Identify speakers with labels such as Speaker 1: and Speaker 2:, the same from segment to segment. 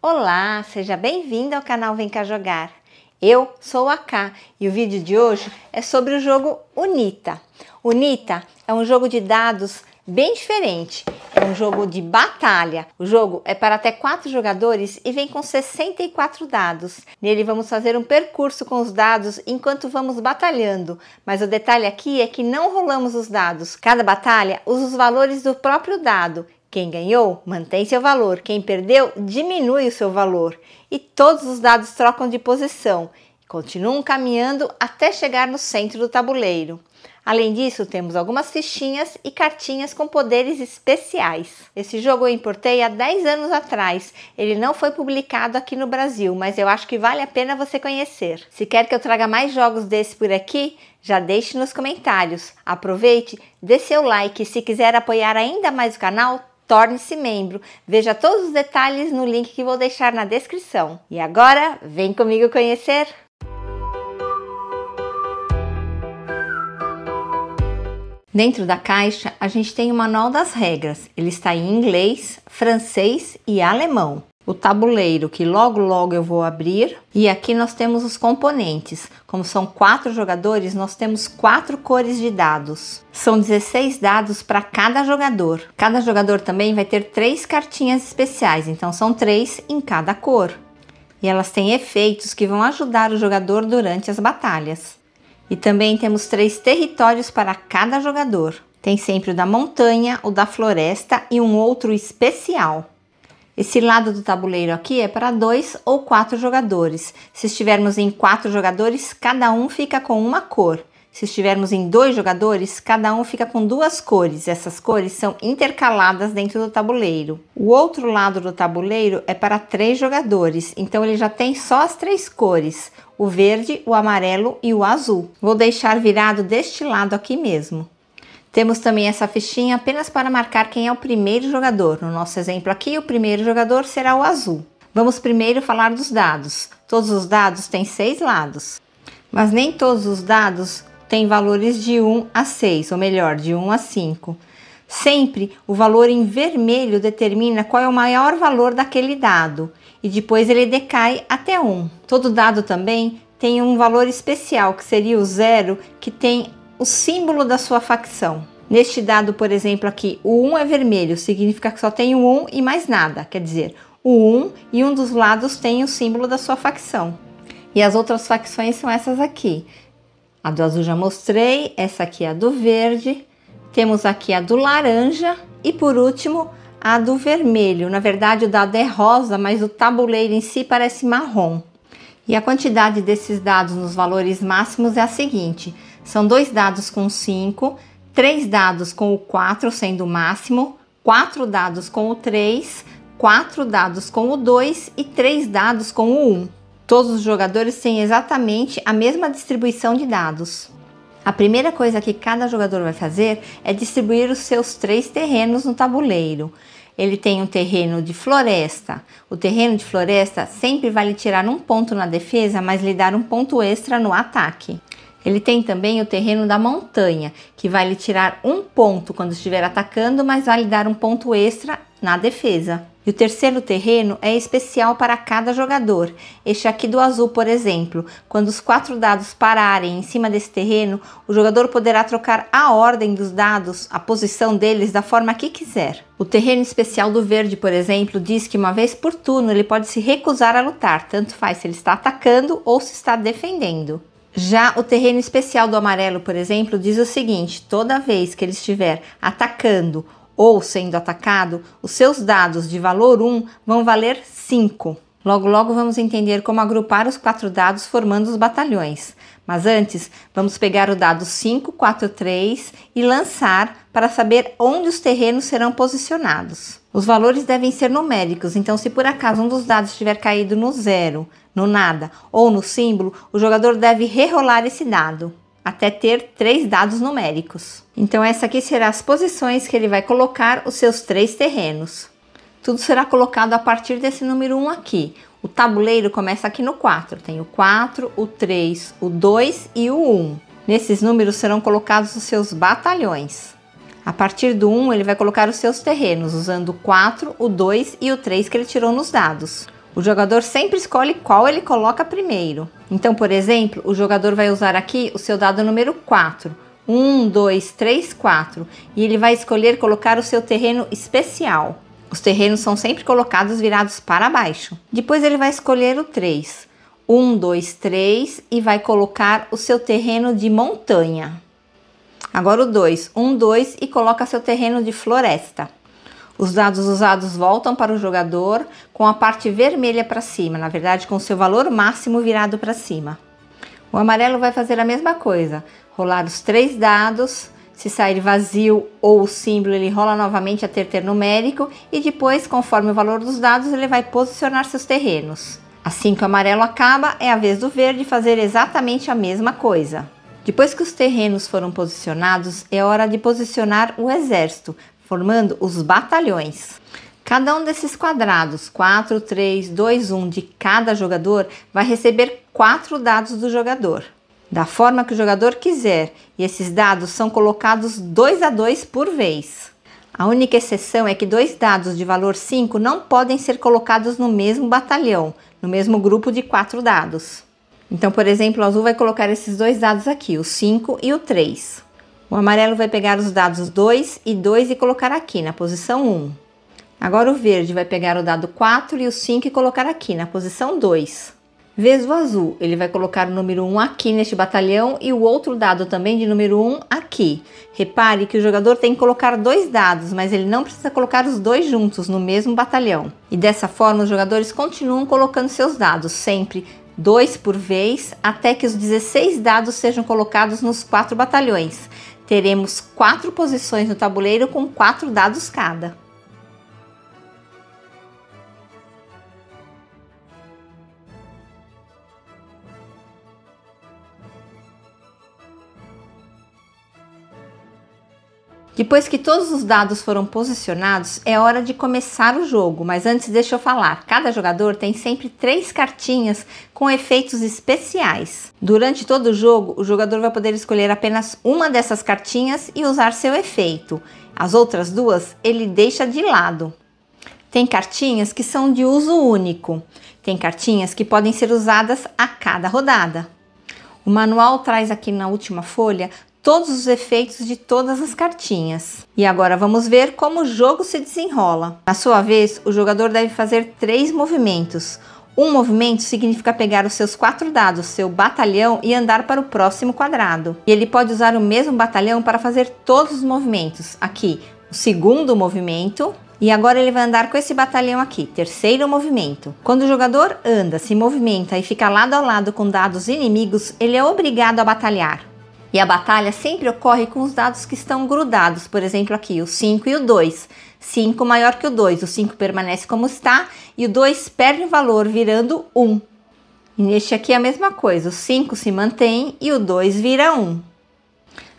Speaker 1: Olá, seja bem-vindo ao canal Vem Cá Jogar. Eu sou a K e o vídeo de hoje é sobre o jogo Unita. Unita é um jogo de dados bem diferente, é um jogo de batalha. O jogo é para até 4 jogadores e vem com 64 dados. Nele vamos fazer um percurso com os dados enquanto vamos batalhando, mas o detalhe aqui é que não rolamos os dados. Cada batalha usa os valores do próprio dado quem ganhou mantém seu valor, quem perdeu diminui o seu valor e todos os dados trocam de posição e continuam caminhando até chegar no centro do tabuleiro. Além disso, temos algumas fichinhas e cartinhas com poderes especiais. Esse jogo eu importei há 10 anos atrás. Ele não foi publicado aqui no Brasil, mas eu acho que vale a pena você conhecer. Se quer que eu traga mais jogos desse por aqui, já deixe nos comentários. Aproveite, dê seu like e se quiser apoiar ainda mais o canal, torne-se membro. Veja todos os detalhes no link que vou deixar na descrição. E agora, vem comigo conhecer! Dentro da caixa, a gente tem o Manual das Regras. Ele está em inglês, francês e alemão o tabuleiro que logo logo eu vou abrir e aqui nós temos os componentes. Como são quatro jogadores, nós temos quatro cores de dados. São 16 dados para cada jogador. Cada jogador também vai ter três cartinhas especiais, então são três em cada cor. E elas têm efeitos que vão ajudar o jogador durante as batalhas. E também temos três territórios para cada jogador. Tem sempre o da montanha, o da floresta e um outro especial. Esse lado do tabuleiro aqui é para dois ou quatro jogadores. Se estivermos em quatro jogadores, cada um fica com uma cor. Se estivermos em dois jogadores, cada um fica com duas cores. Essas cores são intercaladas dentro do tabuleiro. O outro lado do tabuleiro é para três jogadores, então ele já tem só as três cores: o verde, o amarelo e o azul. Vou deixar virado deste lado aqui mesmo. Temos também essa fichinha apenas para marcar quem é o primeiro jogador. No nosso exemplo aqui, o primeiro jogador será o azul. Vamos primeiro falar dos dados. Todos os dados têm seis lados, mas nem todos os dados têm valores de 1 a 6, ou melhor, de 1 a 5. Sempre o valor em vermelho determina qual é o maior valor daquele dado e depois ele decai até 1. Todo dado também tem um valor especial, que seria o zero, que tem o símbolo da sua facção. Neste dado, por exemplo, aqui, o 1 é vermelho, significa que só tem o 1 e mais nada, quer dizer, o 1 e um dos lados tem o símbolo da sua facção. E as outras facções são essas aqui. A do azul já mostrei, essa aqui é a do verde, temos aqui a do laranja e por último a do vermelho. Na verdade, o dado é rosa, mas o tabuleiro em si parece marrom. E a quantidade desses dados nos valores máximos é a seguinte: são dois dados com 5, três dados com o 4 sendo o máximo, quatro dados com o 3, quatro dados com o 2 e três dados com o 1. Um. Todos os jogadores têm exatamente a mesma distribuição de dados. A primeira coisa que cada jogador vai fazer é distribuir os seus três terrenos no tabuleiro. Ele tem um terreno de floresta. O terreno de floresta sempre vai lhe tirar um ponto na defesa, mas lhe dar um ponto extra no ataque. Ele tem também o terreno da montanha, que vai lhe tirar um ponto quando estiver atacando, mas vai lhe dar um ponto extra na defesa. E o terceiro terreno é especial para cada jogador. Este aqui do azul, por exemplo, quando os quatro dados pararem em cima desse terreno, o jogador poderá trocar a ordem dos dados, a posição deles, da forma que quiser. O terreno especial do verde, por exemplo, diz que uma vez por turno ele pode se recusar a lutar, tanto faz se ele está atacando ou se está defendendo. Já o terreno especial do amarelo, por exemplo, diz o seguinte: toda vez que ele estiver atacando ou sendo atacado, os seus dados de valor 1 vão valer 5. Logo, logo vamos entender como agrupar os quatro dados formando os batalhões. Mas antes, vamos pegar o dado 3 e lançar para saber onde os terrenos serão posicionados. Os valores devem ser numéricos, então, se por acaso um dos dados tiver caído no zero, no nada ou no símbolo, o jogador deve rerolar esse dado até ter três dados numéricos. Então, essa aqui será as posições que ele vai colocar os seus três terrenos. Tudo será colocado a partir desse número 1 um aqui. O tabuleiro começa aqui no 4. Tem o 4, o 3, o 2 e o 1. Um. Nesses números serão colocados os seus batalhões. A partir do 1, ele vai colocar os seus terrenos, usando o 4, o 2 e o 3 que ele tirou nos dados. O jogador sempre escolhe qual ele coloca primeiro. Então, por exemplo, o jogador vai usar aqui o seu dado número 4. 1, 2, 3, 4. E ele vai escolher colocar o seu terreno especial. Os terrenos são sempre colocados virados para baixo. Depois ele vai escolher o 3. 1, 2, 3 e vai colocar o seu terreno de montanha. Agora o 2, 1, 2 e coloca seu terreno de floresta. Os dados usados voltam para o jogador com a parte vermelha para cima, na verdade com seu valor máximo virado para cima. O amarelo vai fazer a mesma coisa, rolar os três dados, se sair vazio ou o símbolo, ele rola novamente a ter numérico e depois, conforme o valor dos dados, ele vai posicionar seus terrenos. Assim que o amarelo acaba, é a vez do verde fazer exatamente a mesma coisa. Depois que os terrenos foram posicionados, é hora de posicionar o exército, formando os batalhões. Cada um desses quadrados, 4, 3, 2, 1 de cada jogador, vai receber quatro dados do jogador, da forma que o jogador quiser, e esses dados são colocados dois a dois por vez. A única exceção é que dois dados de valor 5 não podem ser colocados no mesmo batalhão, no mesmo grupo de quatro dados. Então, por exemplo, o azul vai colocar esses dois dados aqui, o 5 e o 3. O amarelo vai pegar os dados 2 e 2 e colocar aqui na posição 1. Agora o verde vai pegar o dado 4 e o 5 e colocar aqui na posição 2. Vez o azul, ele vai colocar o número 1 aqui neste batalhão e o outro dado também de número 1 aqui. Repare que o jogador tem que colocar dois dados, mas ele não precisa colocar os dois juntos no mesmo batalhão. E dessa forma os jogadores continuam colocando seus dados sempre dois por vez, até que os 16 dados sejam colocados nos quatro batalhões. Teremos quatro posições no tabuleiro com quatro dados cada. Depois que todos os dados foram posicionados, é hora de começar o jogo, mas antes deixa eu falar. Cada jogador tem sempre três cartinhas com efeitos especiais. Durante todo o jogo, o jogador vai poder escolher apenas uma dessas cartinhas e usar seu efeito. As outras duas ele deixa de lado. Tem cartinhas que são de uso único. Tem cartinhas que podem ser usadas a cada rodada. O manual traz aqui na última folha todos os efeitos de todas as cartinhas. E agora vamos ver como o jogo se desenrola. Na sua vez, o jogador deve fazer três movimentos. Um movimento significa pegar os seus quatro dados, seu batalhão, e andar para o próximo quadrado. E ele pode usar o mesmo batalhão para fazer todos os movimentos. Aqui, o segundo movimento, e agora ele vai andar com esse batalhão aqui, terceiro movimento. Quando o jogador anda, se movimenta e fica lado a lado com dados inimigos, ele é obrigado a batalhar. E a batalha sempre ocorre com os dados que estão grudados, por exemplo, aqui o 5 e o 2. 5 maior que o 2, o 5 permanece como está e o 2 perde o valor, virando 1. E neste aqui é a mesma coisa, o 5 se mantém e o 2 vira 1.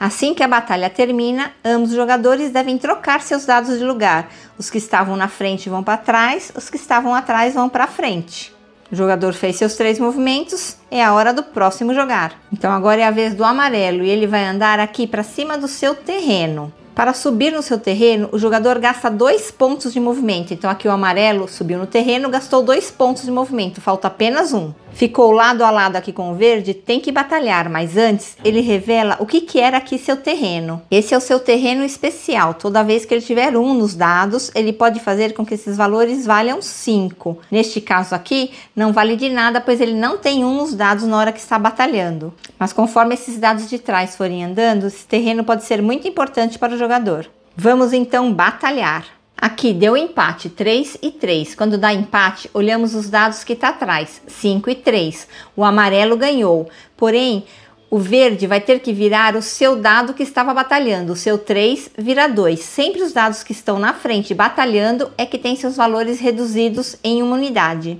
Speaker 1: Assim que a batalha termina, ambos os jogadores devem trocar seus dados de lugar. Os que estavam na frente vão para trás, os que estavam atrás vão para frente. O jogador fez seus três movimentos, é a hora do próximo jogar. Então agora é a vez do amarelo e ele vai andar aqui para cima do seu terreno. Para subir no seu terreno, o jogador gasta dois pontos de movimento. Então aqui o amarelo subiu no terreno, gastou dois pontos de movimento, falta apenas um. Ficou lado a lado aqui com o verde, tem que batalhar, mas antes ele revela o que, que era aqui seu terreno. Esse é o seu terreno especial. Toda vez que ele tiver um nos dados, ele pode fazer com que esses valores valham 5. Neste caso aqui, não vale de nada, pois ele não tem um nos dados na hora que está batalhando. Mas conforme esses dados de trás forem andando, esse terreno pode ser muito importante para o jogador jogador. Vamos então batalhar. Aqui deu empate 3 e 3. Quando dá empate, olhamos os dados que está atrás: 5 e 3. O amarelo ganhou, porém o verde vai ter que virar o seu dado que estava batalhando, o seu 3 vira 2. Sempre os dados que estão na frente batalhando é que tem seus valores reduzidos em uma unidade.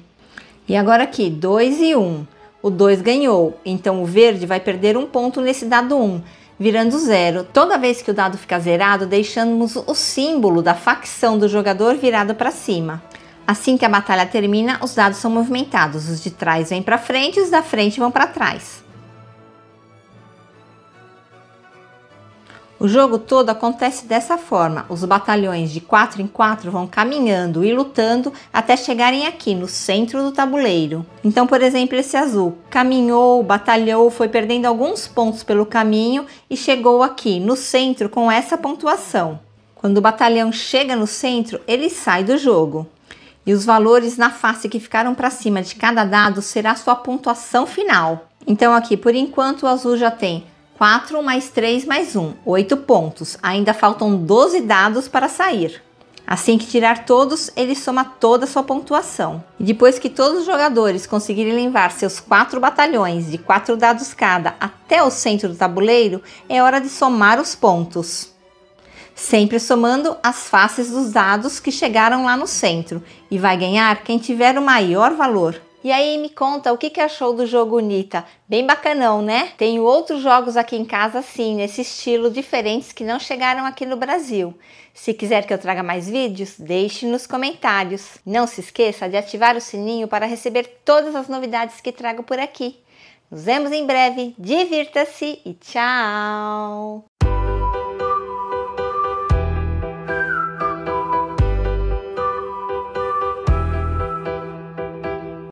Speaker 1: E agora aqui, 2 e 1. O 2 ganhou, então o verde vai perder um ponto nesse dado 1. Um virando zero. Toda vez que o dado fica zerado, deixamos o símbolo da facção do jogador virado para cima. Assim que a batalha termina, os dados são movimentados, os de trás vêm para frente e os da frente vão para trás. O jogo todo acontece dessa forma: os batalhões de 4 em 4 vão caminhando e lutando até chegarem aqui no centro do tabuleiro. Então, por exemplo, esse azul caminhou, batalhou, foi perdendo alguns pontos pelo caminho e chegou aqui no centro com essa pontuação. Quando o batalhão chega no centro, ele sai do jogo. E os valores na face que ficaram para cima de cada dado será sua pontuação final. Então, aqui por enquanto, o azul já tem 4 mais 3 mais 1, 8 pontos. Ainda faltam 12 dados para sair. Assim que tirar todos, ele soma toda a sua pontuação. E depois que todos os jogadores conseguirem levar seus 4 batalhões de 4 dados cada até o centro do tabuleiro, é hora de somar os pontos. Sempre somando as faces dos dados que chegaram lá no centro, e vai ganhar quem tiver o maior valor. E aí, me conta o que, que achou do jogo Nita? Bem bacanão, né? Tenho outros jogos aqui em casa, sim, nesse estilo, diferentes que não chegaram aqui no Brasil. Se quiser que eu traga mais vídeos, deixe nos comentários. Não se esqueça de ativar o sininho para receber todas as novidades que trago por aqui. Nos vemos em breve, divirta-se e tchau!